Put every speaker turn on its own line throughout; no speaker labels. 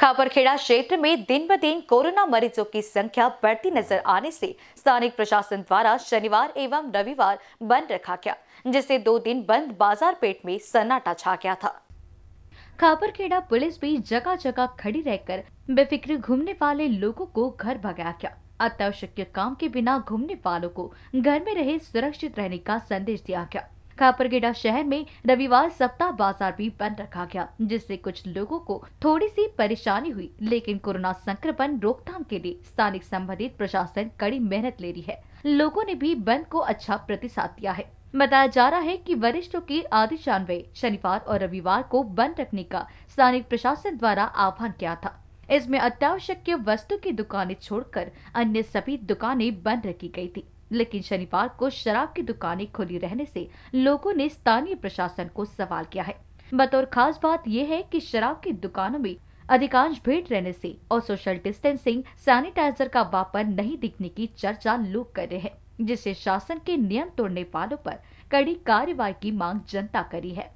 खापरखेड़ा क्षेत्र में दिन ब दिन कोरोना मरीजों की संख्या बढ़ती नजर आने से स्थानिक प्रशासन द्वारा शनिवार एवं रविवार बंद रखा गया जिससे दो दिन बंद बाजार पेट में सन्नाटा छा गया था खापरखेड़ा पुलिस भी जगह जगह खड़ी रहकर बेफिक्र घूमने वाले लोगों को घर भगाया गया अत्यावश्यक काम के बिना घूमने वालों को घर में रहे सुरक्षित रहने का संदेश दिया गया खापरगेडा शहर में रविवार सप्ताह बाजार भी बंद रखा गया जिससे कुछ लोगों को थोड़ी सी परेशानी हुई लेकिन कोरोना संक्रमण रोकथाम के लिए स्थानिक संबंधित प्रशासन कड़ी मेहनत ले रही है लोगों ने भी बंद को अच्छा प्रतिसाद दिया है बताया जा रहा है कि वरिष्ठों के आदिशानवे शनिवार और रविवार को बंद रखने का स्थानिक प्रशासन द्वारा आह्वान किया था इसमें अत्यावश्यक वस्तु की दुकानें छोड़कर अन्य सभी दुकानें बंद रखी गई थी लेकिन शनिवार को शराब की दुकानें खुली रहने से लोगों ने स्थानीय प्रशासन को सवाल किया है बतौर खास बात यह है कि शराब की दुकानों में अधिकांश भीड़ रहने से और सोशल डिस्टेंसिंग सैनिटाइजर का वापर नहीं दिखने की चर्चा लोग कर रहे हैं जिससे शासन के नियम तोड़ने वालों पर कड़ी कार्यवाही की मांग जनता करी है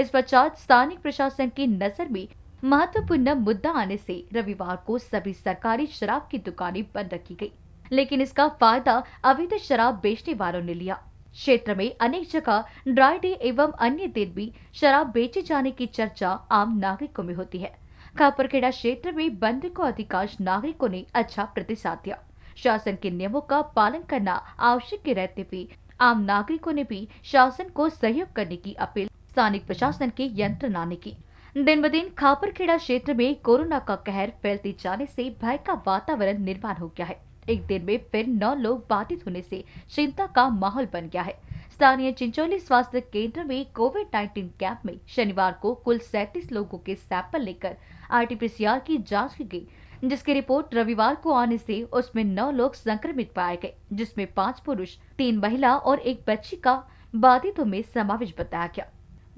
इस पश्चात स्थानीय प्रशासन की नजर में महत्वपूर्ण मुद्दा आने से रविवार को सभी सरकारी शराब की दुकानें बंद रखी गयी लेकिन इसका फायदा अवैध शराब बेचने वालों ने लिया क्षेत्र में अनेक जगह ड्राई डे एवं अन्य दिन भी शराब बेचे जाने की चर्चा आम नागरिकों में होती है खापरखेड़ा क्षेत्र में बंद को अधिकांश नागरिकों ने अच्छा प्रतिसाद दिया शासन के नियमों का पालन करना आवश्यक रहते हुए आम नागरिकों ने भी शासन को सहयोग करने की अपील स्थानिक प्रशासन के यंत्र ने की दिन ब दिन खापरखेड़ा क्षेत्र में कोरोना का कहर फैलते जाने से भय का वातावरण निर्माण हो गया है एक दिन में फिर नौ लोग बाधित होने से चिंता का माहौल बन गया है स्थानीय चिंचोली स्वास्थ्य केंद्र में कोविड 19 कैंप में शनिवार को कुल सैतीस लोगों के सैंपल लेकर आरटीपीसीआर की जांच की गई जिसकी रिपोर्ट रविवार को आने से उसमें नौ लोग संक्रमित पाए गए जिसमें पांच पुरुष तीन महिला और एक बच्ची का बाधितों में समावेश बताया गया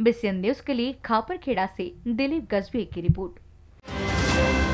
बीसीएन न्यूज के लिए खापरखेड़ा से दिलीप गजबे की रिपोर्ट